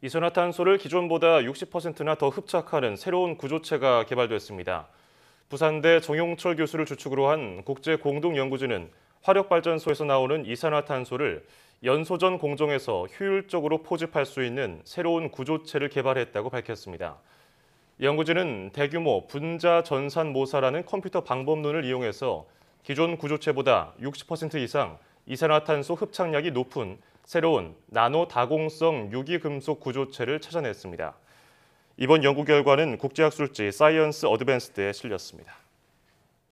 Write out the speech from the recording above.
이산화탄소를 기존보다 60%나 더 흡착하는 새로운 구조체가 개발됐습니다. 부산대 정용철 교수를 주축으로 한 국제공동연구진은 화력발전소에서 나오는 이산화탄소를 연소전 공정에서 효율적으로 포집할 수 있는 새로운 구조체를 개발했다고 밝혔습니다. 연구진은 대규모 분자 전산 모사라는 컴퓨터 방법론을 이용해서 기존 구조체보다 60% 이상 이산화탄소 흡착량이 높은 새로운 나노 다공성 유기금속 구조체를 찾아냈습니다. 이번 연구 결과는 국제학술지 사이언스 어드밴스드에 실렸습니다.